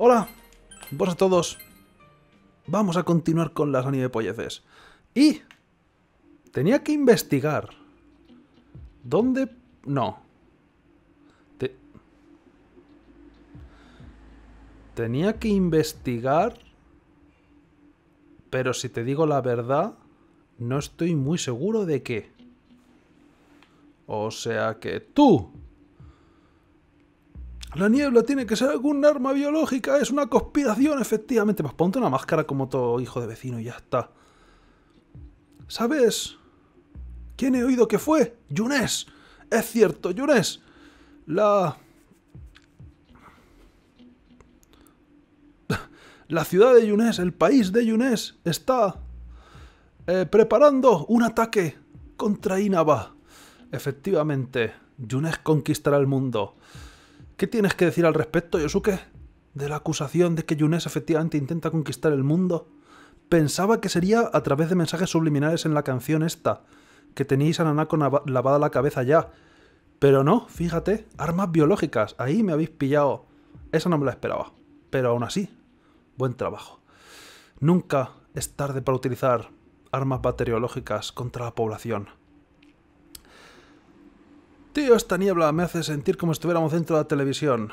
Hola, vos a todos. Vamos a continuar con las anime polleces. Y tenía que investigar. ¿Dónde? No. Tenía que investigar. Pero si te digo la verdad, no estoy muy seguro de qué. O sea que tú la niebla tiene que ser algún arma biológica, es una conspiración, efectivamente. Pues ponte una máscara como todo hijo de vecino y ya está. ¿Sabes? ¿Quién he oído que fue? Yunes. Es cierto, Yunes. La... La ciudad de Yunes, el país de Yunes, está eh, preparando un ataque contra Inaba. Efectivamente, Yunes conquistará el mundo. ¿Qué tienes que decir al respecto, Yosuke? De la acusación de que Yunes efectivamente intenta conquistar el mundo. Pensaba que sería a través de mensajes subliminales en la canción esta, que tenéis a Nanako lavada la cabeza ya. Pero no, fíjate, armas biológicas, ahí me habéis pillado. Esa no me la esperaba, pero aún así, buen trabajo. Nunca es tarde para utilizar armas bacteriológicas contra la población. Tío, esta niebla me hace sentir como si estuviéramos dentro de la televisión.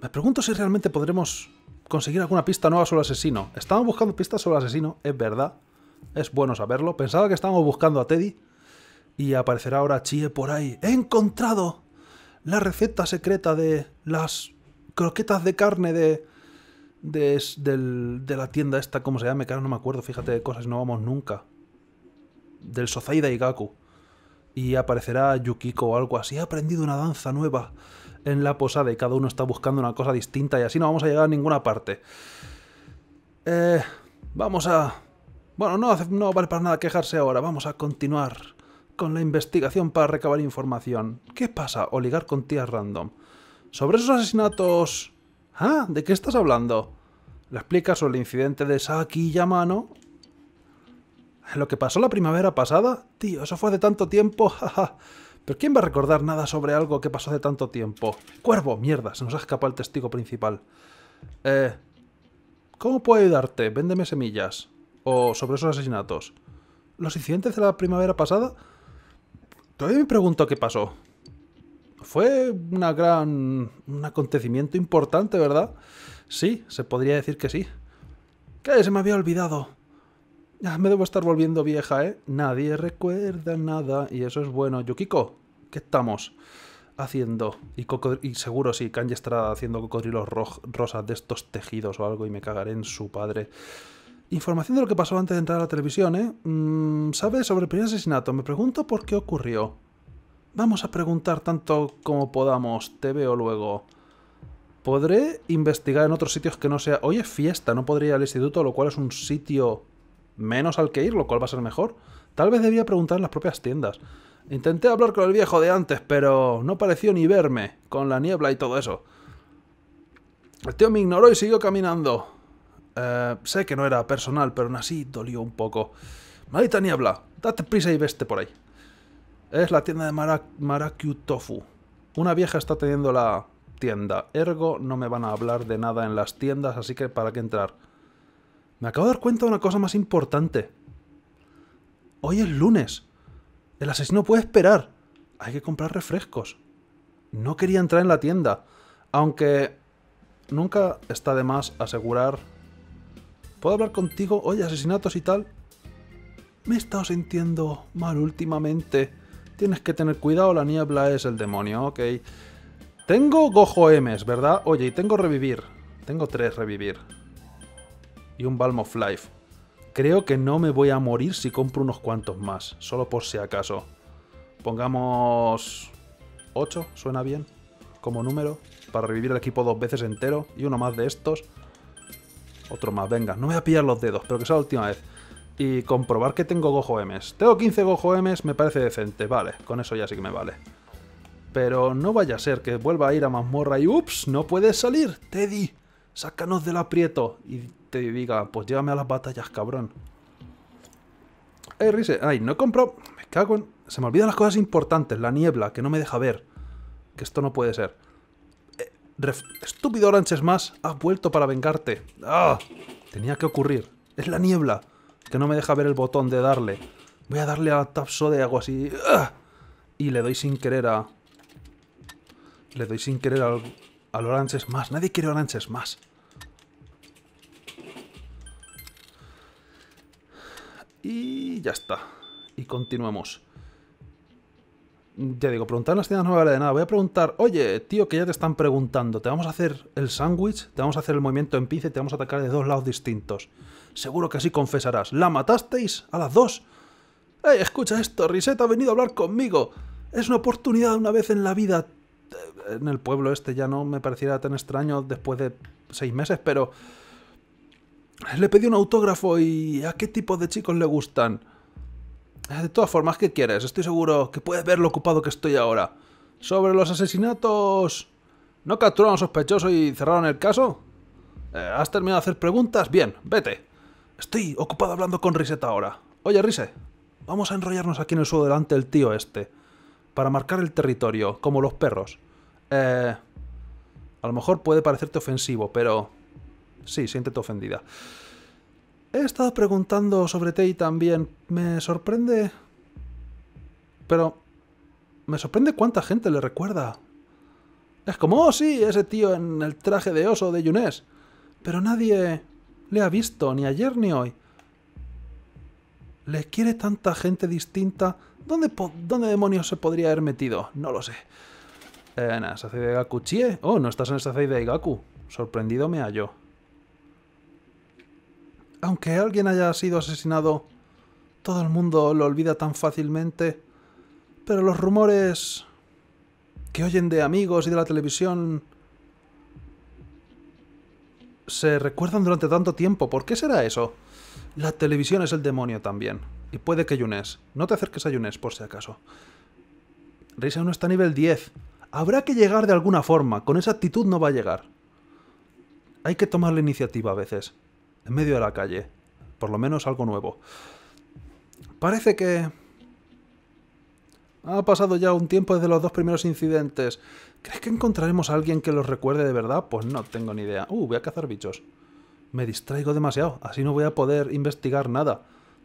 Me pregunto si realmente podremos conseguir alguna pista nueva sobre el asesino. Estábamos buscando pistas sobre el asesino, es verdad. Es bueno saberlo. Pensaba que estábamos buscando a Teddy. Y aparecerá ahora Chie por ahí. ¡He encontrado la receta secreta de las croquetas de carne de... De, de la tienda esta, ¿cómo se llama? Que ahora no me acuerdo, fíjate de cosas, no vamos nunca. Del Sozaida gaku y aparecerá Yukiko o algo así. Ha aprendido una danza nueva en la posada y cada uno está buscando una cosa distinta y así no vamos a llegar a ninguna parte. Eh, vamos a... Bueno, no, no vale para nada quejarse ahora. Vamos a continuar con la investigación para recabar información. ¿Qué pasa? Oligar con tías random. Sobre esos asesinatos... ¿Ah? ¿De qué estás hablando? Le explica sobre el incidente de Saki Yamano lo que pasó la primavera pasada, tío, eso fue de tanto tiempo, Pero ¿quién va a recordar nada sobre algo que pasó hace tanto tiempo? Cuervo, mierda, se nos ha escapado el testigo principal. Eh, ¿Cómo puedo ayudarte? Véndeme semillas. O sobre esos asesinatos. ¿Los incidentes de la primavera pasada? Todavía me pregunto qué pasó. Fue una gran... un acontecimiento importante, ¿verdad? Sí, se podría decir que sí. ¿Qué? Se me había olvidado. Ya ah, me debo estar volviendo vieja, ¿eh? Nadie recuerda nada y eso es bueno. Yukiko, ¿qué estamos haciendo? Y, y seguro sí, Kanye estará haciendo cocodrilos rosas de estos tejidos o algo y me cagaré en su padre. Información de lo que pasó antes de entrar a la televisión, ¿eh? Mm, ¿Sabes sobre el primer asesinato? Me pregunto por qué ocurrió. Vamos a preguntar tanto como podamos. Te veo luego podré investigar en otros sitios que no sea... Hoy es fiesta, no podría ir al instituto, lo cual es un sitio menos al que ir, lo cual va a ser mejor. Tal vez debía preguntar en las propias tiendas. Intenté hablar con el viejo de antes, pero no pareció ni verme, con la niebla y todo eso. El tío me ignoró y siguió caminando. Eh, sé que no era personal, pero aún así dolió un poco. Maldita niebla, date prisa y veste por ahí. Es la tienda de Mara Tofu. Una vieja está teniendo la tienda, ergo no me van a hablar de nada en las tiendas, así que para qué entrar. Me acabo de dar cuenta de una cosa más importante. Hoy es lunes. El asesino puede esperar. Hay que comprar refrescos. No quería entrar en la tienda. Aunque nunca está de más asegurar... ¿Puedo hablar contigo? Oye, asesinatos y tal. Me he estado sintiendo mal últimamente. Tienes que tener cuidado, la niebla es el demonio, ok. Tengo Gojo M's, ¿verdad? Oye, y tengo Revivir. Tengo tres Revivir y un Balm of Life. Creo que no me voy a morir si compro unos cuantos más, solo por si acaso. Pongamos 8, suena bien, como número, para revivir el equipo dos veces entero y uno más de estos. Otro más, venga, no voy a pillar los dedos, pero que sea la última vez. Y comprobar que tengo Gojo M's. Tengo 15 Gojo M's, me parece decente, vale, con eso ya sí que me vale. Pero no vaya a ser que vuelva a ir a mazmorra y ¡ups! ¡No puedes salir! ¡Teddy! ¡Sácanos del aprieto! Y y diga, pues llévame a las batallas, cabrón. Eh, ay, no compro Me cago en... Se me olvidan las cosas importantes, la niebla, que no me deja ver. Que esto no puede ser. Eh, estúpido Oranges más, has vuelto para vengarte. Ah, tenía que ocurrir. Es la niebla, que no me deja ver el botón de darle. Voy a darle a Tapso de algo así... Ah, y le doy sin querer a... Le doy sin querer al, al más. Nadie quiere Oranges más. Y ya está. Y continuamos. Ya digo, preguntar las tiendas no vale de nada. Voy a preguntar, oye, tío, que ya te están preguntando, ¿te vamos a hacer el sándwich? ¿Te vamos a hacer el movimiento en pizza te vamos a atacar de dos lados distintos? Seguro que así confesarás. ¿La matasteis? ¿A las dos? ¡Ey, escucha esto! ¡Riseta ha venido a hablar conmigo. Es una oportunidad una vez en la vida. Eh, en el pueblo este ya no me pareciera tan extraño después de seis meses, pero... Le pedí un autógrafo y a qué tipo de chicos le gustan. Ah, de todas formas, ¿qué quieres? Estoy seguro que puedes ver lo ocupado que estoy ahora. Sobre los asesinatos... ¿No capturaron a un sospechoso y cerraron el caso? Eh, ¿Has terminado de hacer preguntas? Bien, vete. Estoy ocupado hablando con Riseta ahora. Oye, Rise, vamos a enrollarnos aquí en el suelo delante del tío este. Para marcar el territorio, como los perros. Eh... A lo mejor puede parecerte ofensivo, pero... Sí, siéntete ofendida. He estado preguntando sobre Tei también. Me sorprende... Pero... Me sorprende cuánta gente le recuerda. Es como, oh sí, ese tío en el traje de oso de Yunes. Pero nadie le ha visto, ni ayer ni hoy. ¿Le quiere tanta gente distinta? ¿Dónde, demonios se podría haber metido? No lo sé. Eh, nada, de Gaku. Oh, no estás en el de Gaku. Sorprendido me yo aunque alguien haya sido asesinado, todo el mundo lo olvida tan fácilmente. Pero los rumores que oyen de amigos y de la televisión se recuerdan durante tanto tiempo. ¿Por qué será eso? La televisión es el demonio también. Y puede que Yunes. No te acerques a Yunes, por si acaso. Risa no está a nivel 10. Habrá que llegar de alguna forma. Con esa actitud no va a llegar. Hay que tomar la iniciativa a veces en medio de la calle. Por lo menos algo nuevo. Parece que... Ha pasado ya un tiempo desde los dos primeros incidentes. ¿Crees que encontraremos a alguien que los recuerde de verdad? Pues no tengo ni idea. Uh, voy a cazar bichos. Me distraigo demasiado, así no voy a poder investigar nada.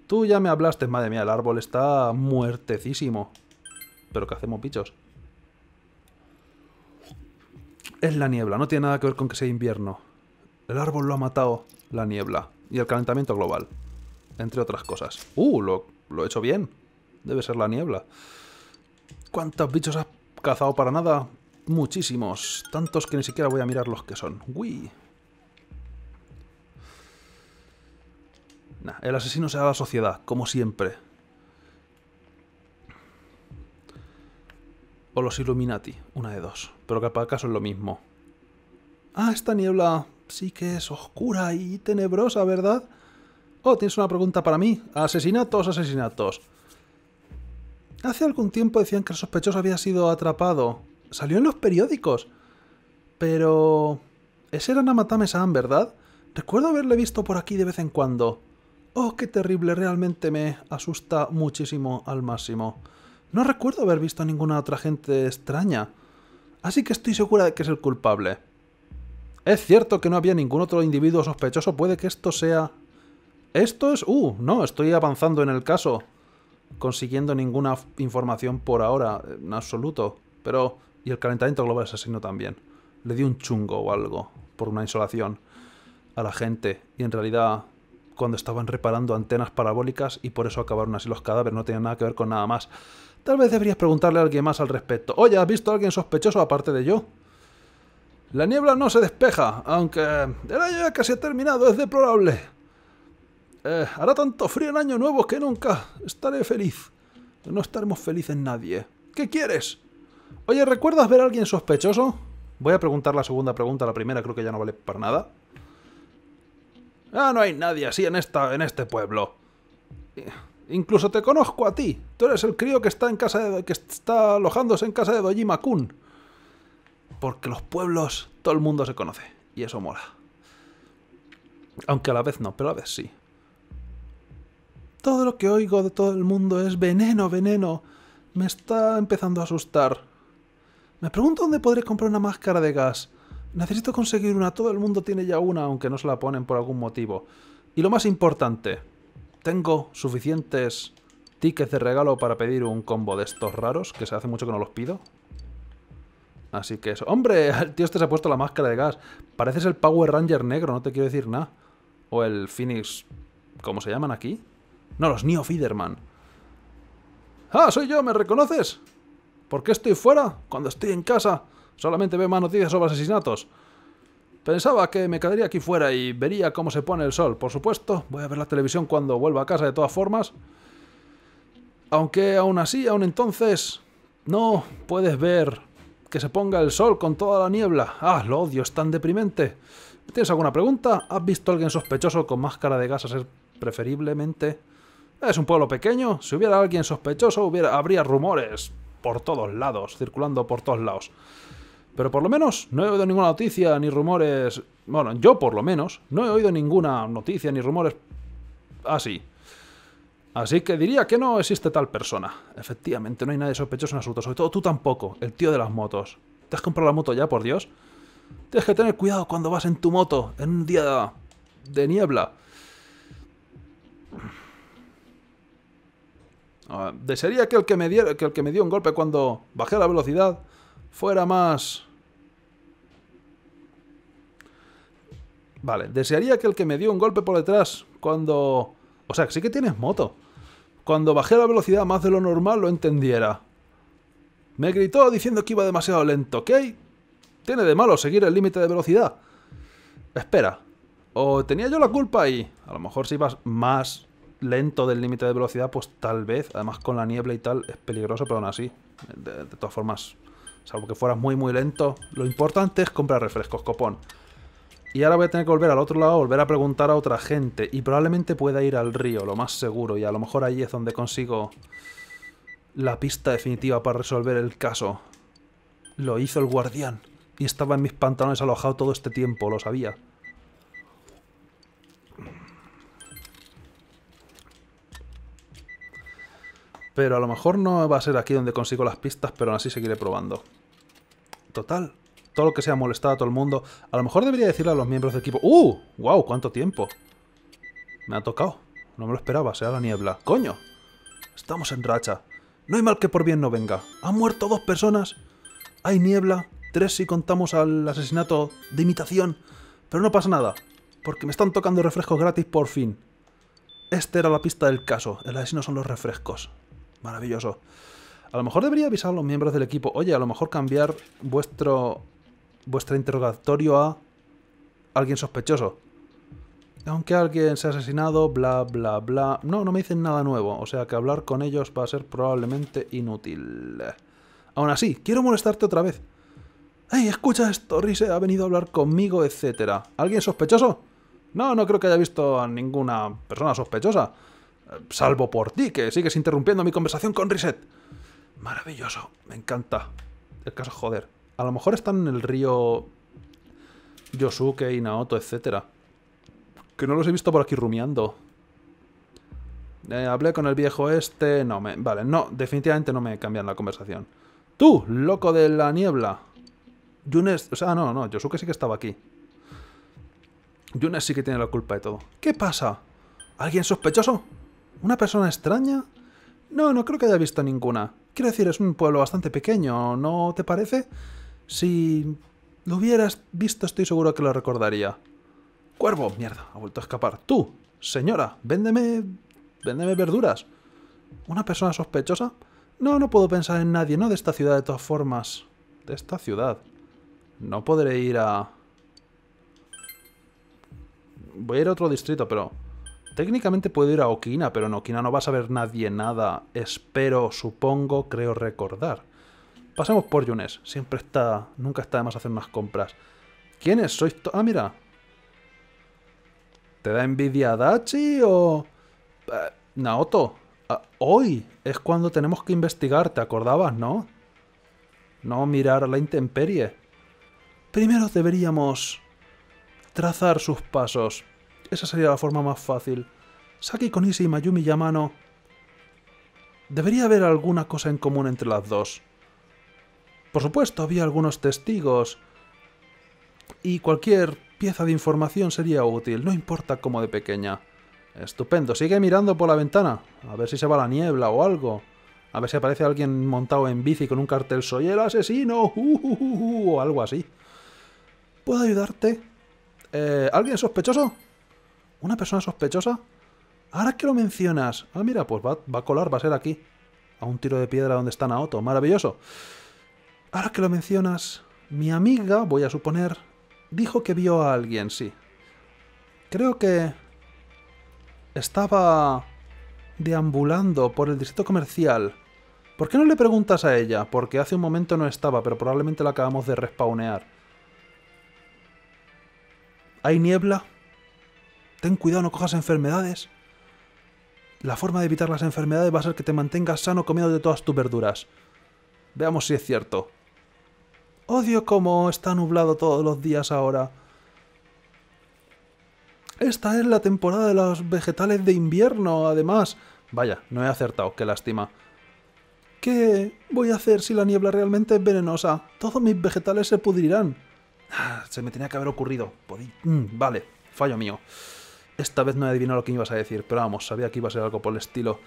Tú ya me hablaste, madre mía, el árbol está muertecísimo. Pero ¿qué hacemos, bichos? Es la niebla, no tiene nada que ver con que sea invierno. El árbol lo ha matado la niebla y el calentamiento global, entre otras cosas. ¡Uh! Lo, lo he hecho bien. Debe ser la niebla. ¿Cuántos bichos has cazado para nada? Muchísimos. Tantos que ni siquiera voy a mirar los que son. ¡Uy! Nah, el asesino será la sociedad, como siempre. O los Illuminati, una de dos. Pero que para acaso es lo mismo. Ah, esta niebla sí que es oscura y tenebrosa, ¿verdad? Oh, tienes una pregunta para mí. Asesinatos, asesinatos. Hace algún tiempo decían que el sospechoso había sido atrapado. Salió en los periódicos. Pero... Ese era Namatame-san, ¿verdad? Recuerdo haberle visto por aquí de vez en cuando. Oh, qué terrible, realmente me asusta muchísimo al máximo. No recuerdo haber visto a ninguna otra gente extraña. Así que estoy segura de que es el culpable. Es cierto que no había ningún otro individuo sospechoso. Puede que esto sea... Esto es... Uh, no, estoy avanzando en el caso. Consiguiendo ninguna información por ahora, en absoluto. Pero... Y el calentamiento global asesino también. Le di un chungo o algo por una insolación a la gente. Y en realidad, cuando estaban reparando antenas parabólicas y por eso acabaron así los cadáveres, no tenían nada que ver con nada más. Tal vez deberías preguntarle a alguien más al respecto. Oye, ¿has visto a alguien sospechoso aparte de yo? La niebla no se despeja, aunque el año ya casi ha terminado, es deplorable. Eh, hará tanto frío en Año Nuevo que nunca estaré feliz. No estaremos felices nadie. ¿Qué quieres? Oye, ¿recuerdas ver a alguien sospechoso? Voy a preguntar la segunda pregunta, la primera creo que ya no vale para nada. Ah, no hay nadie así en, esta, en este pueblo. Eh, incluso te conozco a ti. Tú eres el crío que está en casa de, que está alojándose en casa de Dojima Kun porque los pueblos, todo el mundo se conoce. Y eso mola. Aunque a la vez no, pero a la vez sí. Todo lo que oigo de todo el mundo es veneno, veneno. Me está empezando a asustar. Me pregunto dónde podré comprar una máscara de gas. Necesito conseguir una. Todo el mundo tiene ya una, aunque no se la ponen por algún motivo. Y lo más importante, tengo suficientes tickets de regalo para pedir un combo de estos raros, que se hace mucho que no los pido, Así que eso. ¡Hombre! El tío este se ha puesto la máscara de gas. Pareces el Power Ranger negro, no te quiero decir nada. O el Phoenix... ¿Cómo se llaman aquí? No, los Neo Fiderman. ¡Ah, soy yo! ¿Me reconoces? ¿Por qué estoy fuera? Cuando estoy en casa solamente veo más noticias sobre asesinatos. Pensaba que me quedaría aquí fuera y vería cómo se pone el sol. Por supuesto, voy a ver la televisión cuando vuelva a casa de todas formas. Aunque aún así, aún entonces, no puedes ver que se ponga el sol con toda la niebla. ¡Ah, lo odio, es tan deprimente! ¿Tienes alguna pregunta? ¿Has visto a alguien sospechoso con máscara de gas a ser preferiblemente? Es un pueblo pequeño. Si hubiera alguien sospechoso, hubiera, habría rumores por todos lados, circulando por todos lados. Pero por lo menos no he oído ninguna noticia ni rumores... Bueno, yo por lo menos no he oído ninguna noticia ni rumores así. Así que diría que no existe tal persona. Efectivamente, no hay nadie sospechoso en absoluto. Sobre todo tú tampoco, el tío de las motos. ¿Te has comprado la moto ya, por Dios? Tienes que tener cuidado cuando vas en tu moto, en un día de niebla. Ah, desearía que el que, me diera, que el que me dio un golpe cuando bajé la velocidad fuera más... Vale, desearía que el que me dio un golpe por detrás cuando o sea, sí que tienes moto. Cuando bajé la velocidad más de lo normal lo entendiera. Me gritó diciendo que iba demasiado lento. ¿Qué? Tiene de malo seguir el límite de velocidad. Espera. ¿O tenía yo la culpa ahí? A lo mejor si vas más lento del límite de velocidad, pues tal vez. Además con la niebla y tal es peligroso, pero aún así. De, de todas formas, salvo que fueras muy muy lento. Lo importante es comprar refrescos, copón. Y ahora voy a tener que volver al otro lado, volver a preguntar a otra gente. Y probablemente pueda ir al río, lo más seguro. Y a lo mejor ahí es donde consigo la pista definitiva para resolver el caso. Lo hizo el guardián. Y estaba en mis pantalones alojado todo este tiempo, lo sabía. Pero a lo mejor no va a ser aquí donde consigo las pistas, pero aún así seguiré probando. Total, todo lo que sea molestado a todo el mundo. A lo mejor debería decirle a los miembros del equipo... ¡Uh! ¡Wow! ¿Cuánto tiempo? Me ha tocado. No me lo esperaba, sea la niebla. ¡Coño! Estamos en racha. No hay mal que por bien no venga. Han muerto dos personas. Hay niebla. Tres si contamos al asesinato de imitación. Pero no pasa nada. Porque me están tocando refrescos gratis por fin. Esta era la pista del caso. El asesino son los refrescos. Maravilloso. A lo mejor debería avisar a los miembros del equipo, oye, a lo mejor cambiar vuestro vuestro interrogatorio a alguien sospechoso. Aunque alguien ha asesinado, bla, bla, bla... No, no me dicen nada nuevo, o sea que hablar con ellos va a ser probablemente inútil. Aún así, quiero molestarte otra vez. ¡Ey, escucha esto! Rise ha venido a hablar conmigo, etcétera. ¿Alguien sospechoso? No, no creo que haya visto a ninguna persona sospechosa. Salvo por ti, que sigues interrumpiendo mi conversación con Reset. Maravilloso, me encanta. El caso joder. A lo mejor están en el río Yosuke, Naoto, etc. Que no los he visto por aquí rumiando. Eh, hablé con el viejo este... No, me... Vale, no, definitivamente no me cambian la conversación. ¡Tú, loco de la niebla! Yunes... O sea, no, no, Yosuke sí que estaba aquí. Yunes sí que tiene la culpa de todo. ¿Qué pasa? ¿Alguien sospechoso? ¿Una persona extraña? No, no creo que haya visto ninguna. Quiero decir, es un pueblo bastante pequeño, ¿no te parece? Si lo hubieras visto, estoy seguro que lo recordaría. Cuervo, mierda, ha vuelto a escapar. Tú, señora, véndeme... véndeme verduras. ¿Una persona sospechosa? No, no puedo pensar en nadie, no de esta ciudad de todas formas. De esta ciudad. No podré ir a... Voy a ir a otro distrito, pero... Técnicamente puedo ir a Okina, pero en Okina no va a saber nadie nada. Espero, supongo, creo recordar. Pasemos por Yunes. Siempre está... Nunca está de más hacer más compras. ¿Quiénes sois? Ah, mira. ¿Te da envidia Dachi o...? Eh, Naoto. Ah, hoy es cuando tenemos que investigar, ¿te acordabas, no? No mirar a la intemperie. Primero deberíamos... Trazar sus pasos. Esa sería la forma más fácil. Saki Konishi y Mayumi Yamano... Debería haber alguna cosa en común entre las dos. Por supuesto, había algunos testigos. Y cualquier pieza de información sería útil, no importa cómo de pequeña. Estupendo, sigue mirando por la ventana, a ver si se va la niebla o algo. A ver si aparece alguien montado en bici con un cartel Soy el asesino, uh, uh, uh, o algo así. ¿Puedo ayudarte? Eh, ¿Alguien sospechoso? ¿Una persona sospechosa? Ahora que lo mencionas. Ah, mira, pues va, va a colar, va a ser aquí. A un tiro de piedra donde está Naoto. Maravilloso. Ahora que lo mencionas, mi amiga, voy a suponer, dijo que vio a alguien, sí. Creo que estaba deambulando por el distrito comercial. ¿Por qué no le preguntas a ella? Porque hace un momento no estaba, pero probablemente la acabamos de respawnear. ¿Hay niebla? Ten cuidado, no cojas enfermedades. La forma de evitar las enfermedades va a ser que te mantengas sano comiendo de todas tus verduras. Veamos si es cierto. Odio cómo está nublado todos los días ahora. Esta es la temporada de los vegetales de invierno, además. Vaya, no he acertado, qué lástima. ¿Qué voy a hacer si la niebla realmente es venenosa? Todos mis vegetales se pudrirán. Ah, se me tenía que haber ocurrido. Mm, vale, fallo mío. Esta vez no he adivinado lo que ibas a decir, pero vamos, sabía que iba a ser algo por el estilo.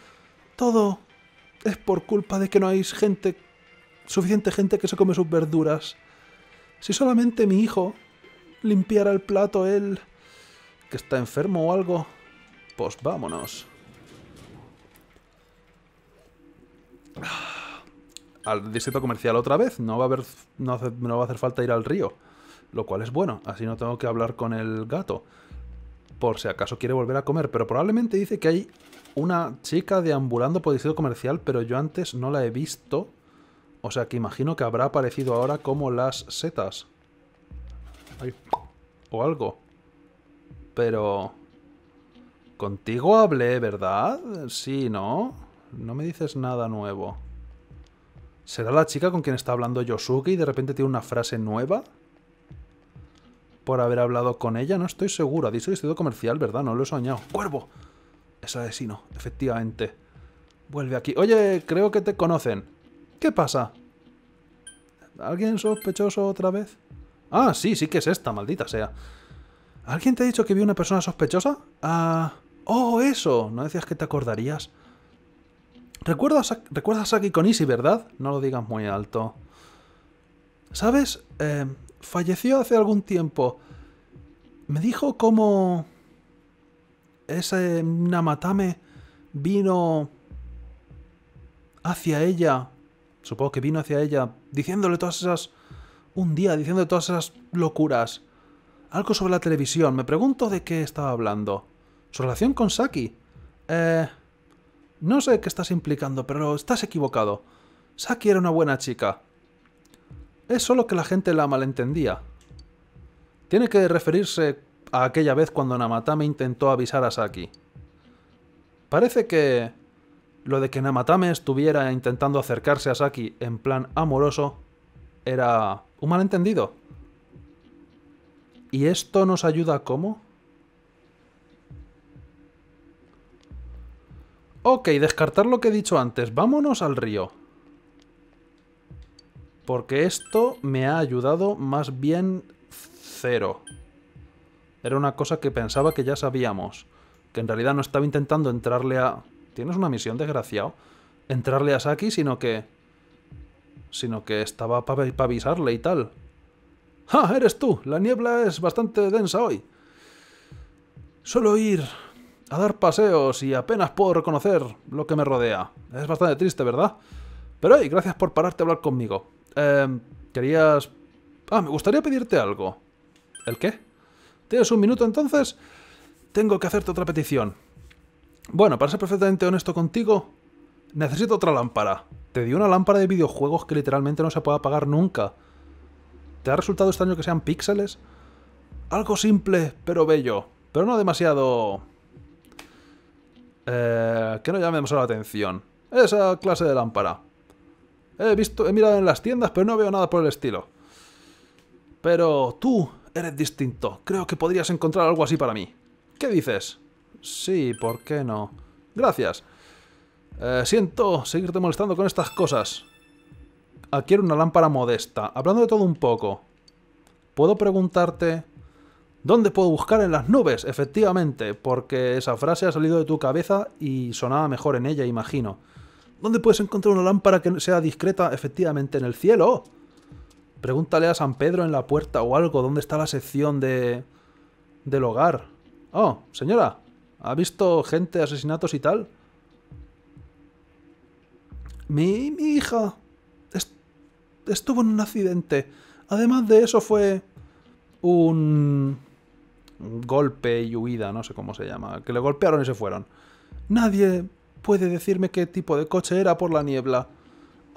Todo es por culpa de que no hay gente suficiente gente que se come sus verduras. Si solamente mi hijo limpiara el plato él, que está enfermo o algo, pues vámonos. Ah, al distrito comercial otra vez, no va a haber, no, va a hacer falta ir al río, lo cual es bueno, así no tengo que hablar con el gato, por si acaso quiere volver a comer, pero probablemente dice que hay una chica deambulando por el distrito comercial, pero yo antes no la he visto o sea que imagino que habrá aparecido ahora como las setas. O algo. Pero... Contigo hablé, ¿verdad? Sí, ¿no? No me dices nada nuevo. ¿Será la chica con quien está hablando Yosuke y de repente tiene una frase nueva? Por haber hablado con ella, no estoy seguro. Ha dicho estudio comercial, ¿verdad? No lo he soñado. ¡Cuervo! Es asesino, efectivamente. Vuelve aquí. Oye, creo que te conocen. ¿Qué pasa? ¿Alguien sospechoso otra vez? Ah, sí, sí que es esta, maldita sea. ¿Alguien te ha dicho que vi una persona sospechosa? Ah... ¡Oh, eso! ¿No decías que te acordarías? ¿Recuerdas a, Saki con verdad? No lo digas muy alto. ¿Sabes? Em, falleció hace algún tiempo. Me dijo cómo... Ese Namatame vino hacia ella supongo que vino hacia ella diciéndole todas esas... un día diciéndole todas esas locuras. Algo sobre la televisión, me pregunto de qué estaba hablando. Su relación con Saki. Eh... No sé qué estás implicando, pero estás equivocado. Saki era una buena chica. Es solo que la gente la malentendía. Tiene que referirse a aquella vez cuando Namatame intentó avisar a Saki. Parece que lo de que Namatame estuviera intentando acercarse a Saki en plan amoroso era un malentendido. ¿Y esto nos ayuda cómo? Ok, descartar lo que he dicho antes. Vámonos al río. Porque esto me ha ayudado más bien cero. Era una cosa que pensaba que ya sabíamos. Que en realidad no estaba intentando entrarle a tienes una misión, desgraciado. Entrarle a Saki, sino que... Sino que estaba para avisarle y tal. ¡Ah, ¡Eres tú! La niebla es bastante densa hoy. Solo ir a dar paseos y apenas puedo reconocer lo que me rodea. Es bastante triste, ¿verdad? Pero hey, gracias por pararte a hablar conmigo. Em, querías... Ah, me gustaría pedirte algo. ¿El qué? ¿Tienes un minuto entonces? Tengo que hacerte otra petición. Bueno, para ser perfectamente honesto contigo, necesito otra lámpara. Te di una lámpara de videojuegos que literalmente no se puede apagar nunca. ¿Te ha resultado extraño que sean píxeles? Algo simple, pero bello. Pero no demasiado... Eh, que no llame demasiado la atención. Esa clase de lámpara. He visto, he mirado en las tiendas, pero no veo nada por el estilo. Pero tú eres distinto. Creo que podrías encontrar algo así para mí. ¿Qué dices? Sí, ¿por qué no? Gracias. Eh, siento seguirte molestando con estas cosas. Adquiere una lámpara modesta. Hablando de todo un poco. Puedo preguntarte... ¿Dónde puedo buscar en las nubes? Efectivamente, porque esa frase ha salido de tu cabeza y sonaba mejor en ella, imagino. ¿Dónde puedes encontrar una lámpara que sea discreta? Efectivamente, en el cielo. Pregúntale a San Pedro en la puerta o algo, ¿dónde está la sección de... del hogar? Oh, señora, ¿Ha visto gente, asesinatos y tal? Mi, mi hija estuvo en un accidente. Además de eso fue un... golpe y huida, no sé cómo se llama. Que le golpearon y se fueron. Nadie puede decirme qué tipo de coche era por la niebla.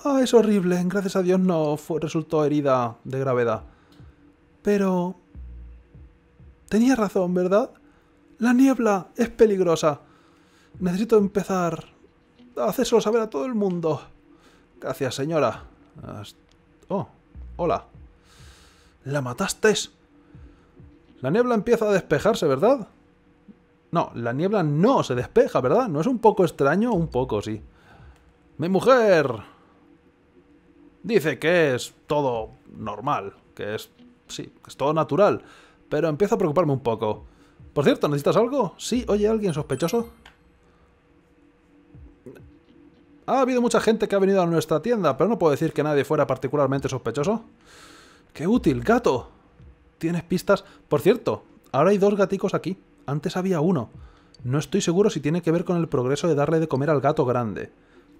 Ah, es horrible. Gracias a Dios no resultó herida de gravedad. Pero... Tenía razón, ¿verdad? La niebla es peligrosa. Necesito empezar a hacérselo saber a todo el mundo. Gracias, señora. Oh, hola. ¿La mataste? La niebla empieza a despejarse, ¿verdad? No, la niebla no se despeja, ¿verdad? ¿No es un poco extraño? Un poco, sí. Mi mujer dice que es todo normal, que es... sí, que es todo natural, pero empieza a preocuparme un poco. Por cierto, ¿necesitas algo? Sí, oye, ¿alguien sospechoso? Ha habido mucha gente que ha venido a nuestra tienda, pero no puedo decir que nadie fuera particularmente sospechoso. ¡Qué útil, gato! ¿Tienes pistas? Por cierto, ahora hay dos gaticos aquí. Antes había uno. No estoy seguro si tiene que ver con el progreso de darle de comer al gato grande.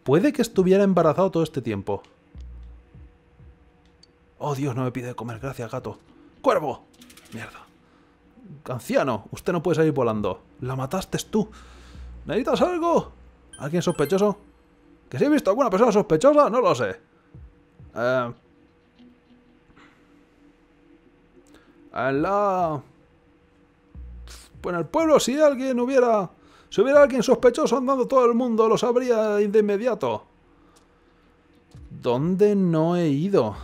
Puede que estuviera embarazado todo este tiempo. Oh, Dios, no me pide de comer. Gracias, gato. ¡Cuervo! Mierda. Anciano, usted no puede salir volando. La mataste tú. ¿Necesitas algo? ¿Alguien sospechoso? ¿Que si he visto alguna persona sospechosa? No lo sé. Eh, en la... Pues en el pueblo si alguien hubiera... Si hubiera alguien sospechoso andando todo el mundo lo sabría de inmediato. ¿Dónde no he ido?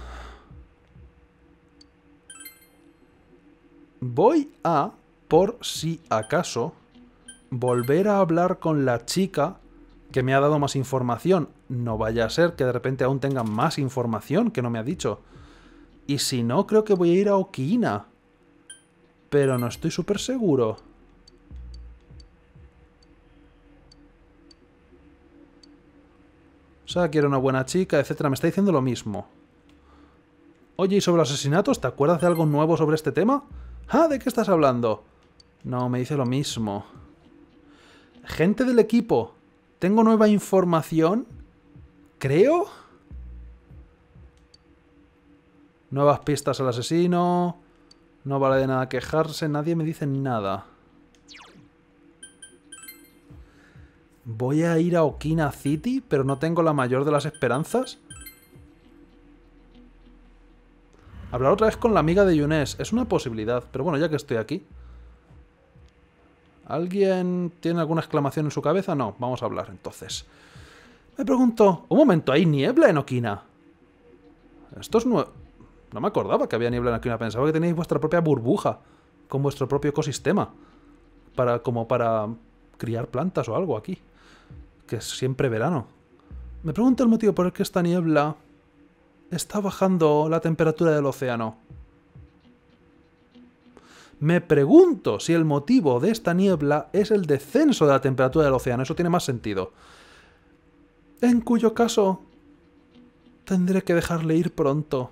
Voy a, por si acaso, volver a hablar con la chica que me ha dado más información. No vaya a ser que de repente aún tenga más información que no me ha dicho. Y si no, creo que voy a ir a Okiina. Pero no estoy súper seguro. O sea, quiero una buena chica, etcétera. Me está diciendo lo mismo. Oye, ¿y sobre los asesinatos? ¿Te acuerdas de algo nuevo sobre este tema? Ah, ¿de qué estás hablando? No, me dice lo mismo. Gente del equipo, tengo nueva información. Creo. Nuevas pistas al asesino. No vale de nada quejarse, nadie me dice nada. Voy a ir a Okina City, pero no tengo la mayor de las esperanzas. Hablar otra vez con la amiga de Yunes. Es una posibilidad, pero bueno, ya que estoy aquí. ¿Alguien tiene alguna exclamación en su cabeza? No, vamos a hablar entonces. Me pregunto... Un momento, ¿hay niebla en Okina? Esto es nuevo... No me acordaba que había niebla en Okina. Pensaba que tenéis vuestra propia burbuja. Con vuestro propio ecosistema. Para, como para criar plantas o algo aquí. Que es siempre verano. Me pregunto el motivo por el que esta niebla Está bajando la temperatura del océano. Me pregunto si el motivo de esta niebla es el descenso de la temperatura del océano. Eso tiene más sentido. En cuyo caso, tendré que dejarle ir pronto.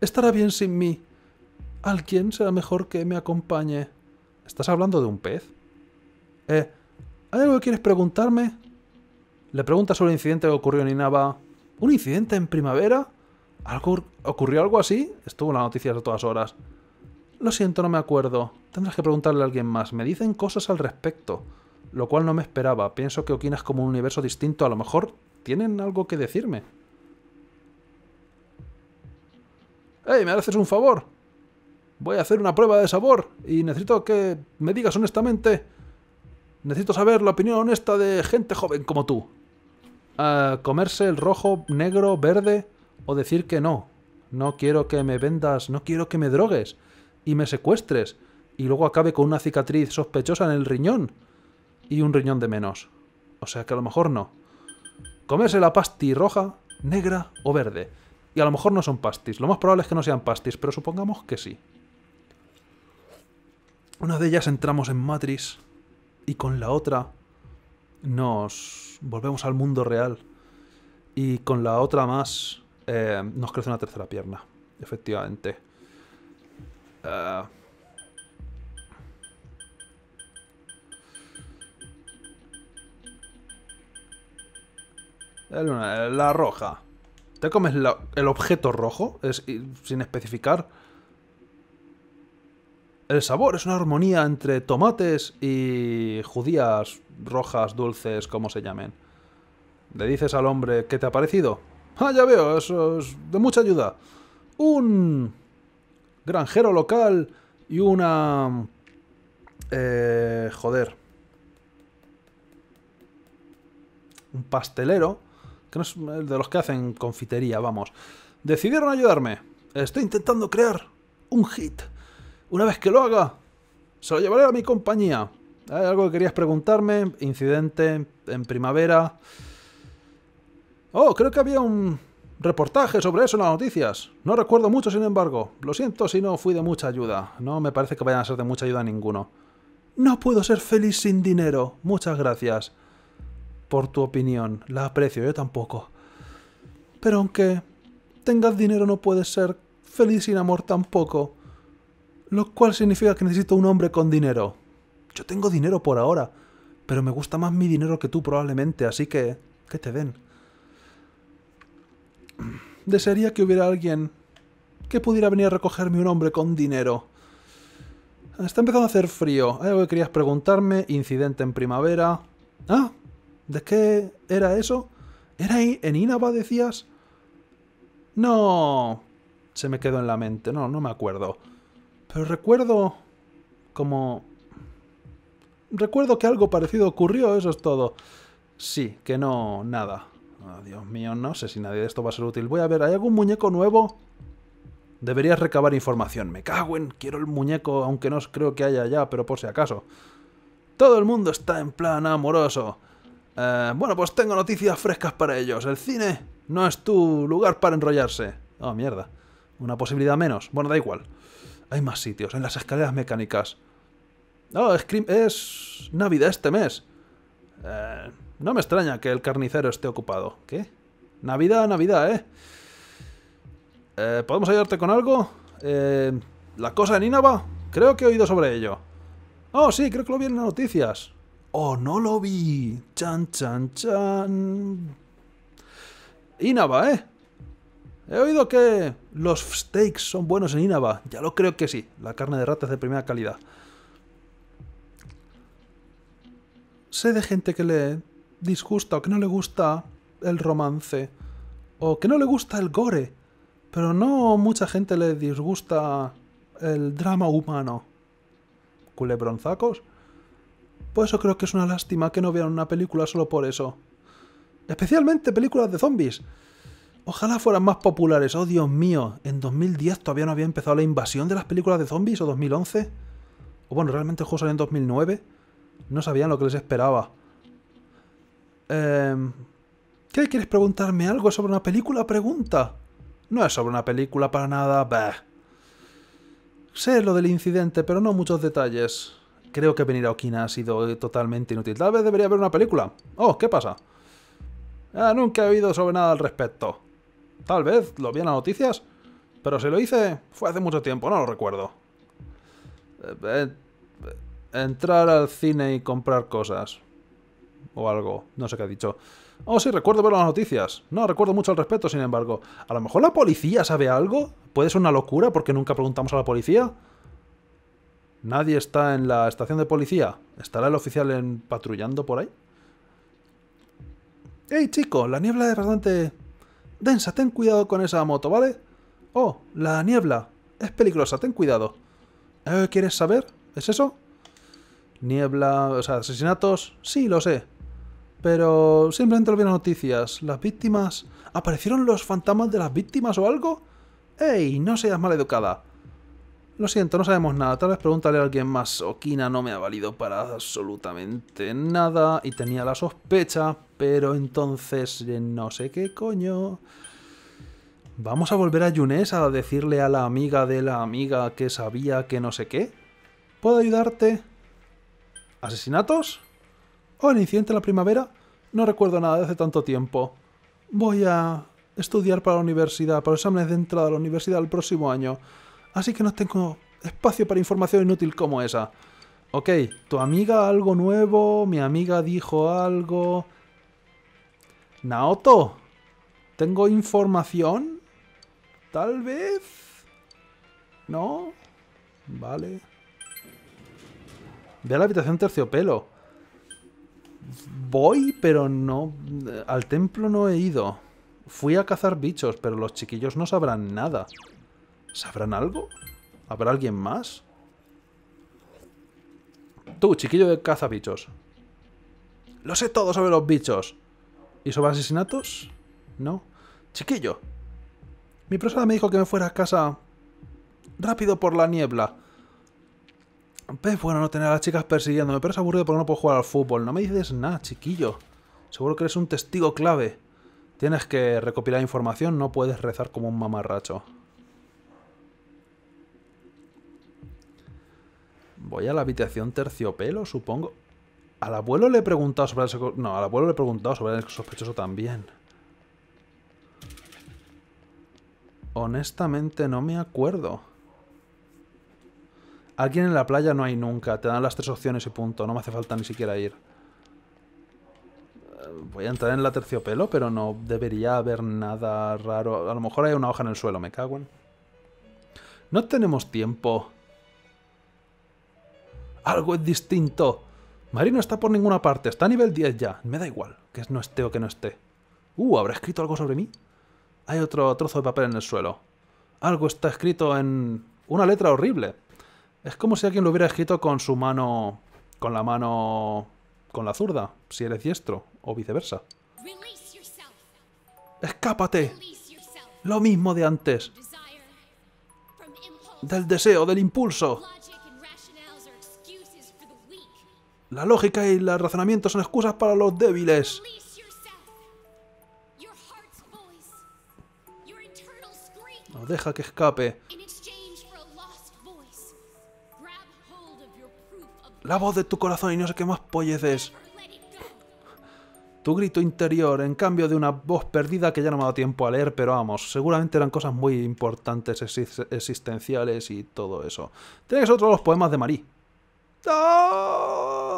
Estará bien sin mí. Alguien será mejor que me acompañe. ¿Estás hablando de un pez? Eh, ¿hay algo que quieres preguntarme? Le pregunta sobre el incidente que ocurrió en Inaba. ¿Un incidente en primavera? ¿Algo, ¿Ocurrió algo así? Estuvo en las noticias a todas horas. Lo siento, no me acuerdo. Tendrás que preguntarle a alguien más. Me dicen cosas al respecto, lo cual no me esperaba. Pienso que Oquinas como un universo distinto. A lo mejor tienen algo que decirme. ¡Ey, me haces un favor! Voy a hacer una prueba de sabor y necesito que me digas honestamente... Necesito saber la opinión honesta de gente joven como tú comerse el rojo, negro, verde o decir que no. No quiero que me vendas, no quiero que me drogues y me secuestres y luego acabe con una cicatriz sospechosa en el riñón y un riñón de menos. O sea que a lo mejor no. Comerse la pasti roja, negra o verde. Y a lo mejor no son pastis. Lo más probable es que no sean pastis, pero supongamos que sí. Una de ellas entramos en matriz. y con la otra nos volvemos al mundo real y con la otra más eh, nos crece una tercera pierna, efectivamente. Eh, la roja. Te comes el objeto rojo, es, sin especificar. El sabor es una armonía entre tomates y judías rojas, dulces, como se llamen. Le dices al hombre, ¿qué te ha parecido? Ah, ya veo, eso es de mucha ayuda. Un granjero local y una... Eh, joder. Un pastelero, que no es de los que hacen confitería, vamos. Decidieron ayudarme. Estoy intentando crear un hit una vez que lo haga, se lo llevaré a mi compañía. ¿Hay algo que querías preguntarme? Incidente en primavera. Oh, creo que había un reportaje sobre eso en las noticias. No recuerdo mucho, sin embargo. Lo siento si no fui de mucha ayuda. No me parece que vayan a ser de mucha ayuda a ninguno. No puedo ser feliz sin dinero. Muchas gracias por tu opinión. La aprecio, yo tampoco. Pero aunque tengas dinero no puedes ser feliz sin amor tampoco lo cual significa que necesito un hombre con dinero. Yo tengo dinero por ahora, pero me gusta más mi dinero que tú probablemente, así que... ¿Qué te den. Desearía que hubiera alguien que pudiera venir a recogerme un hombre con dinero. Está empezando a hacer frío. Hay algo que querías preguntarme. Incidente en primavera. Ah, ¿de qué era eso? ¿Era en Inaba, decías? No. Se me quedó en la mente. No, no me acuerdo. Pero recuerdo como... Recuerdo que algo parecido ocurrió, eso es todo. Sí, que no, nada. Ah, Dios mío, no sé si nadie de esto va a ser útil. Voy a ver, ¿hay algún muñeco nuevo? Deberías recabar información. Me cago en... Quiero el muñeco, aunque no creo que haya ya, pero por si acaso. Todo el mundo está en plan amoroso. Eh, bueno, pues tengo noticias frescas para ellos. El cine no es tu lugar para enrollarse. Oh, mierda. Una posibilidad menos. Bueno, da igual. Hay más sitios, en las escaleras mecánicas. No es, es Navidad este mes. Eh, no me extraña que el carnicero esté ocupado. ¿Qué? Navidad, Navidad, ¿eh? ¿eh? podemos ayudarte con algo? Eh, ¿La cosa en Inaba? Creo que he oído sobre ello. Oh, sí, creo que lo vi en las noticias. Oh, no lo vi. Chan, chan, chan. Inaba, ¿eh? He oído que los steaks son buenos en Inaba. Ya lo creo que sí. La carne de rata es de primera calidad. Sé de gente que le disgusta o que no le gusta el romance. O que no le gusta el gore. Pero no mucha gente le disgusta el drama humano. ¿Culebronzacos? Por eso creo que es una lástima que no vean una película solo por eso. Especialmente películas de zombies. Ojalá fueran más populares, oh Dios mío. En 2010 todavía no había empezado la invasión de las películas de zombies, o 2011. O bueno, realmente el juego salió en 2009. No sabían lo que les esperaba. Em, ¿Qué quieres preguntarme algo sobre una película? Pregunta. No es sobre una película para nada. Bah. Sé lo del incidente, pero no muchos detalles. Creo que venir a Okina ha sido totalmente inútil. Tal vez debería haber una película. Oh, ¿qué pasa? Ah, nunca he oído sobre nada al respecto. Tal vez lo vi en las noticias, pero si lo hice fue hace mucho tiempo, no lo recuerdo. Eh, eh, entrar al cine y comprar cosas. O algo, no sé qué ha dicho. Oh, sí, recuerdo ver las noticias. No recuerdo mucho al respecto, sin embargo. A lo mejor la policía sabe algo. ¿Puede ser una locura porque nunca preguntamos a la policía? ¿Nadie está en la estación de policía? ¿Estará el oficial en patrullando por ahí? Ey, chico! La niebla es bastante Densa, ten cuidado con esa moto, ¿vale? Oh, la niebla. Es peligrosa, ten cuidado. Eh, ¿Quieres saber? ¿Es eso? Niebla, o sea, asesinatos. Sí, lo sé. Pero simplemente lo vi en las noticias. Las víctimas... ¿Aparecieron los fantasmas de las víctimas o algo? ¡Ey! No seas mal educada. Lo siento, no sabemos nada. Tal vez pregúntale a alguien más. Okina no me ha valido para absolutamente nada y tenía la sospecha, pero entonces eh, no sé qué coño. ¿Vamos a volver a Yunes a decirle a la amiga de la amiga que sabía que no sé qué? ¿Puedo ayudarte? ¿Asesinatos? ¿O el incidente en la primavera? No recuerdo nada de hace tanto tiempo. Voy a estudiar para la universidad, para los exámenes de entrada a la universidad el próximo año. Así que no tengo espacio para información inútil como esa. Ok, tu amiga algo nuevo, mi amiga dijo algo... Naoto, ¿tengo información? Tal vez... ¿No? Vale. Ve a la habitación terciopelo. Voy, pero no... Al templo no he ido. Fui a cazar bichos, pero los chiquillos no sabrán nada. ¿Sabrán algo? ¿Habrá alguien más? Tú, chiquillo de bichos. Lo sé todo sobre los bichos. ¿Y sobre asesinatos? No. Chiquillo. Mi profesora me dijo que me fuera a casa rápido por la niebla. Es bueno no tener a las chicas persiguiéndome, pero es aburrido porque no puedo jugar al fútbol. No me dices nada, chiquillo. Seguro que eres un testigo clave. Tienes que recopilar información, no puedes rezar como un mamarracho. Voy a la habitación terciopelo, supongo. Al abuelo le he preguntado sobre el No, al abuelo le he preguntado sobre el sospechoso también. Honestamente no me acuerdo. Alguien en la playa no hay nunca. Te dan las tres opciones y punto. No me hace falta ni siquiera ir. Voy a entrar en la terciopelo, pero no debería haber nada raro. A lo mejor hay una hoja en el suelo, me cago en. No tenemos tiempo. Algo es distinto. Marino está por ninguna parte, está a nivel 10 ya. Me da igual que no esté o que no esté. Uh, ¿habrá escrito algo sobre mí? Hay otro trozo de papel en el suelo. Algo está escrito en... una letra horrible. Es como si alguien lo hubiera escrito con su mano... con la mano... con la zurda, si eres diestro, o viceversa. ¡Escápate! Lo mismo de antes. Del deseo, del impulso. La lógica y el razonamiento son excusas para los débiles. No deja que escape. La voz de tu corazón y no sé qué más polleces. Tu grito interior, en cambio de una voz perdida que ya no me ha dado tiempo a leer, pero vamos, seguramente eran cosas muy importantes, existenciales y todo eso. Tienes otro los poemas de Marí. ¡Ah!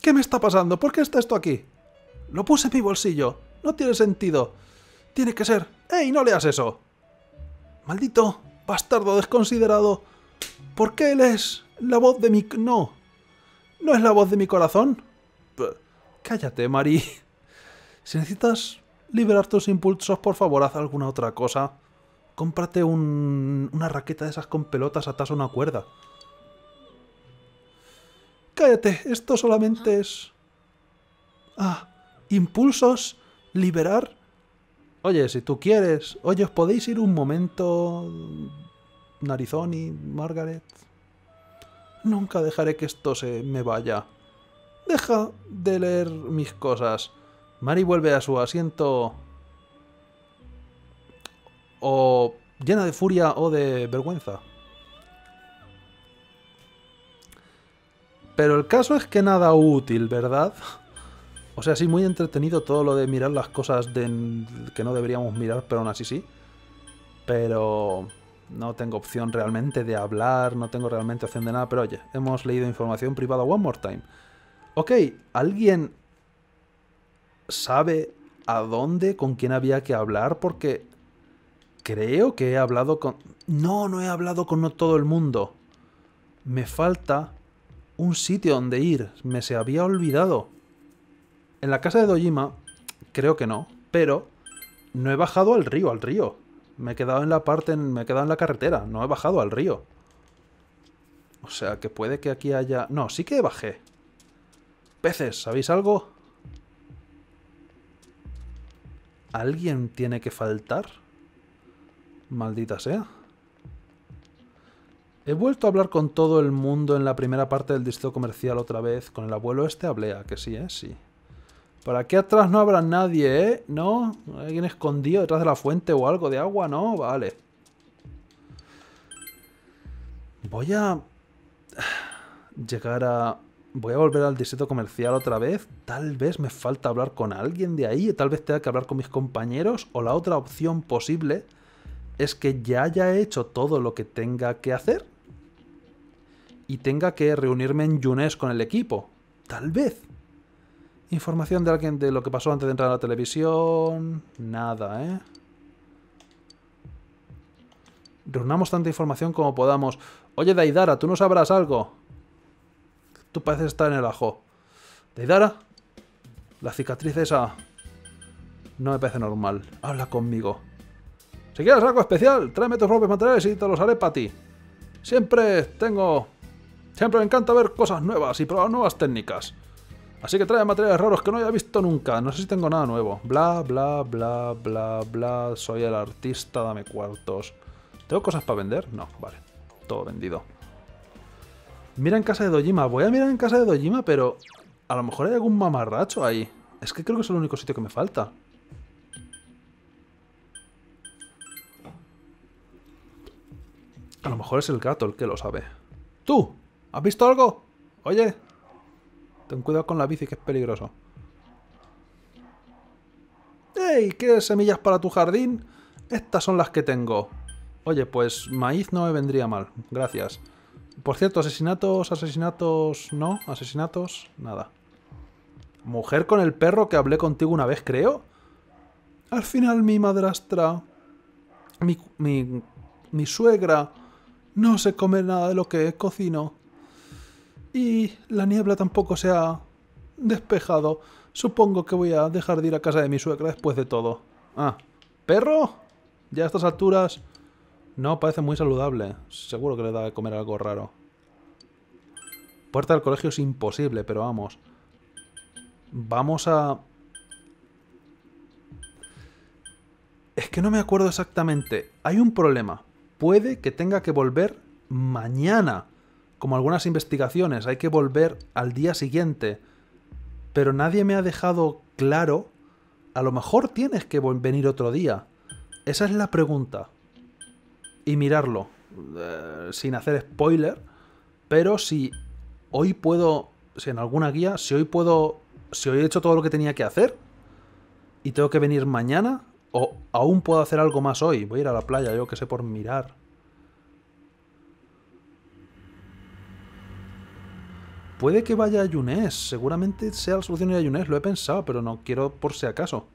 ¿Qué me está pasando? ¿Por qué está esto aquí? Lo puse en mi bolsillo. No tiene sentido. Tiene que ser... ¡Ey, no leas eso! Maldito, bastardo desconsiderado. ¿Por qué él es la voz de mi... No. ¿No es la voz de mi corazón? Cállate, Mari. Si necesitas liberar tus impulsos, por favor, haz alguna otra cosa. Cómprate una raqueta de esas con pelotas atas a una cuerda. Cállate, esto solamente es... Ah, impulsos, liberar... Oye, si tú quieres, oye, ¿os podéis ir un momento... ...Narizoni, Margaret? Nunca dejaré que esto se me vaya. Deja de leer mis cosas. Mary vuelve a su asiento... O llena de furia o de vergüenza. Pero el caso es que nada útil, ¿verdad? O sea, sí, muy entretenido todo lo de mirar las cosas de, que no deberíamos mirar, pero aún así sí. Pero no tengo opción realmente de hablar, no tengo realmente opción de nada. Pero oye, hemos leído información privada one more time. Ok, ¿alguien sabe a dónde, con quién había que hablar? Porque creo que he hablado con... No, no he hablado con todo el mundo. Me falta un sitio donde ir. Me se había olvidado. En la casa de Dojima, creo que no, pero no he bajado al río, al río. Me he quedado en la parte, me he quedado en la carretera, no he bajado al río. O sea, que puede que aquí haya... No, sí que bajé. Peces, ¿sabéis algo? ¿Alguien tiene que faltar? Maldita sea. He vuelto a hablar con todo el mundo en la primera parte del distrito comercial otra vez. Con el abuelo este hablea, que sí, ¿eh? Sí. Por aquí atrás no habrá nadie, ¿eh? ¿No? ¿Alguien escondido detrás de la fuente o algo de agua? No, vale. Voy a... Llegar a... Voy a volver al distrito comercial otra vez. Tal vez me falta hablar con alguien de ahí. Tal vez tenga que hablar con mis compañeros. O la otra opción posible es que ya haya hecho todo lo que tenga que hacer y tenga que reunirme en Yunes con el equipo. Tal vez. Información de alguien de lo que pasó antes de entrar a la televisión. Nada, ¿eh? Reunamos tanta información como podamos. Oye, Daidara, ¿tú no sabrás algo? Tú pareces estar en el ajo. Daidara la cicatriz esa no me parece normal. Habla conmigo. Si quieres algo especial, tráeme tus propios materiales y te los haré para ti. Siempre tengo... Siempre me encanta ver cosas nuevas y probar nuevas técnicas. Así que trae materiales raros que no haya visto nunca. No sé si tengo nada nuevo. Bla, bla, bla, bla, bla. Soy el artista, dame cuartos. ¿Tengo cosas para vender? No, vale. Todo vendido. Mira en casa de Dojima. Voy a mirar en casa de Dojima, pero... A lo mejor hay algún mamarracho ahí. Es que creo que es el único sitio que me falta. A lo mejor es el gato el que lo sabe. ¡Tú! ¿Has visto algo? Oye. Ten cuidado con la bici que es peligroso. ¡Ey! ¿Quieres semillas para tu jardín? Estas son las que tengo. Oye, pues maíz no me vendría mal. Gracias. Por cierto, asesinatos, asesinatos... No, asesinatos... Nada. Mujer con el perro que hablé contigo una vez, creo. Al final mi madrastra... Mi, mi, mi suegra no se come nada de lo que cocino. Y la niebla tampoco se ha despejado. Supongo que voy a dejar de ir a casa de mi suegra después de todo. Ah, ¿perro? Ya a estas alturas... No, parece muy saludable. Seguro que le da de comer algo raro. Puerta del colegio es imposible, pero vamos. Vamos a... Es que no me acuerdo exactamente. Hay un problema puede que tenga que volver mañana. Como algunas investigaciones, hay que volver al día siguiente. Pero nadie me ha dejado claro, a lo mejor tienes que venir otro día. Esa es la pregunta. Y mirarlo, eh, sin hacer spoiler, pero si hoy puedo, si en alguna guía, si hoy puedo, si hoy he hecho todo lo que tenía que hacer y tengo que venir mañana, o aún puedo hacer algo más hoy. Voy a ir a la playa, yo que sé, por mirar. Puede que vaya a Yunes. Seguramente sea la solución ir a Yunes. Lo he pensado, pero no quiero por si acaso.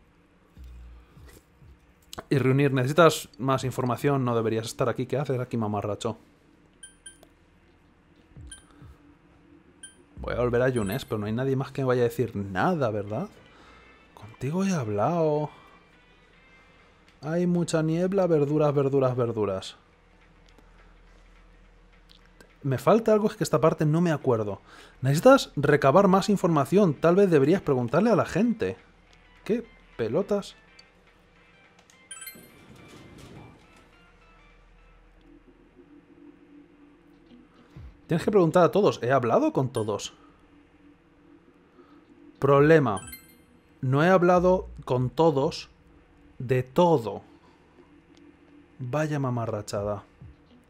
Y reunir. Necesitas más información. No deberías estar aquí. ¿Qué haces aquí, mamarracho? Voy a volver a Yunes, pero no hay nadie más que me vaya a decir nada, ¿verdad? Contigo he hablado... Hay mucha niebla, verduras, verduras, verduras. Me falta algo, es que esta parte no me acuerdo. Necesitas recabar más información. Tal vez deberías preguntarle a la gente. ¿Qué pelotas? Tienes que preguntar a todos. He hablado con todos. Problema. No he hablado con todos de todo. Vaya mamarrachada.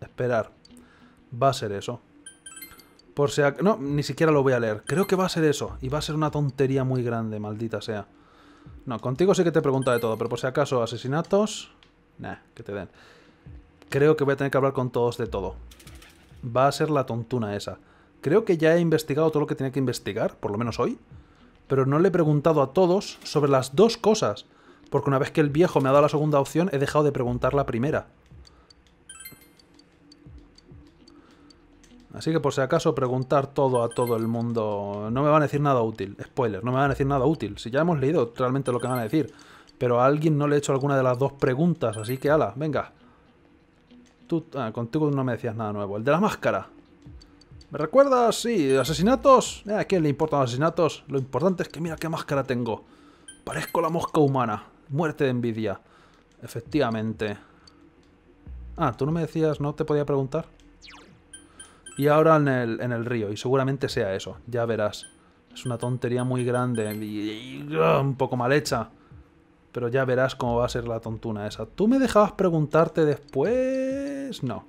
Esperar. Va a ser eso. Por si No, ni siquiera lo voy a leer. Creo que va a ser eso. Y va a ser una tontería muy grande, maldita sea. No, contigo sí que te he preguntado de todo, pero por si acaso, asesinatos... Nah, que te den. Creo que voy a tener que hablar con todos de todo. Va a ser la tontuna esa. Creo que ya he investigado todo lo que tenía que investigar, por lo menos hoy. Pero no le he preguntado a todos sobre las dos cosas. Porque una vez que el viejo me ha dado la segunda opción, he dejado de preguntar la primera. Así que por si acaso preguntar todo a todo el mundo... No me van a decir nada útil. Spoiler, no me van a decir nada útil. Si ya hemos leído realmente lo que van a decir. Pero a alguien no le he hecho alguna de las dos preguntas, así que ala, venga. Tú, ah, contigo no me decías nada nuevo. El de la máscara. ¿Me recuerdas? Sí, asesinatos. Eh, ¿A quién le importan los asesinatos? Lo importante es que mira qué máscara tengo. Parezco la mosca humana. Muerte de envidia. Efectivamente. Ah, tú no me decías, no te podía preguntar. Y ahora en el, río, y seguramente sea eso, ya verás. Es una tontería muy grande y, un poco mal hecha. Pero ya verás cómo va a ser la tontuna esa. ¿Tú me dejabas preguntarte después? No.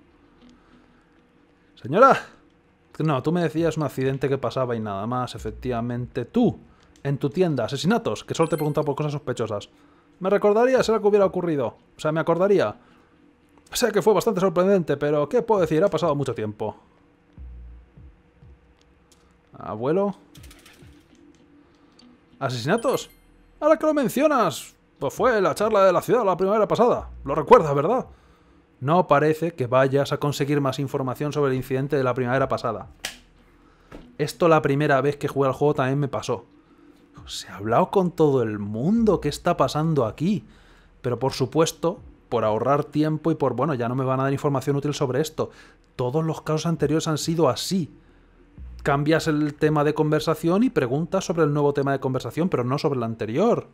Señora. No, tú me decías un accidente que pasaba y nada más. Efectivamente, tú, en tu tienda, asesinatos, que solo te preguntaba por cosas sospechosas. Me recordaría si que hubiera ocurrido. O sea, me acordaría. Sé que fue bastante sorprendente, pero ¿qué puedo decir? Ha pasado mucho tiempo. Abuelo. ¿Asesinatos? Ahora que lo mencionas, pues fue la charla de la ciudad la primavera pasada. Lo recuerdas, ¿verdad? No parece que vayas a conseguir más información sobre el incidente de la primavera pasada. Esto la primera vez que jugué al juego también me pasó se ha hablado con todo el mundo, ¿qué está pasando aquí? Pero por supuesto, por ahorrar tiempo y por, bueno, ya no me van a dar información útil sobre esto. Todos los casos anteriores han sido así. Cambias el tema de conversación y preguntas sobre el nuevo tema de conversación, pero no sobre el anterior.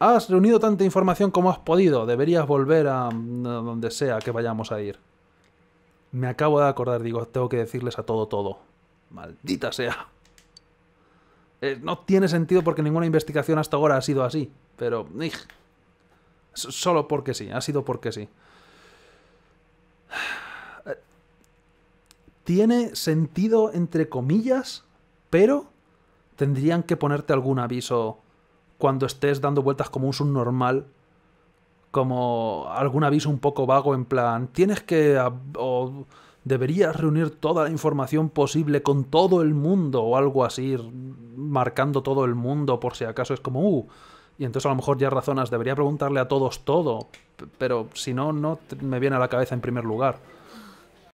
Has reunido tanta información como has podido. Deberías volver a mm, donde sea que vayamos a ir. Me acabo de acordar, digo, tengo que decirles a todo todo. Maldita sea. Eh, no tiene sentido porque ninguna investigación hasta ahora ha sido así. Pero, solo porque sí, ha sido porque sí. Tiene sentido entre comillas, pero tendrían que ponerte algún aviso cuando estés dando vueltas como un subnormal, como algún aviso un poco vago en plan, tienes que deberías reunir toda la información posible con todo el mundo o algo así, marcando todo el mundo por si acaso es como, uh, y entonces a lo mejor ya razonas, debería preguntarle a todos todo, pero si no, no me viene a la cabeza en primer lugar.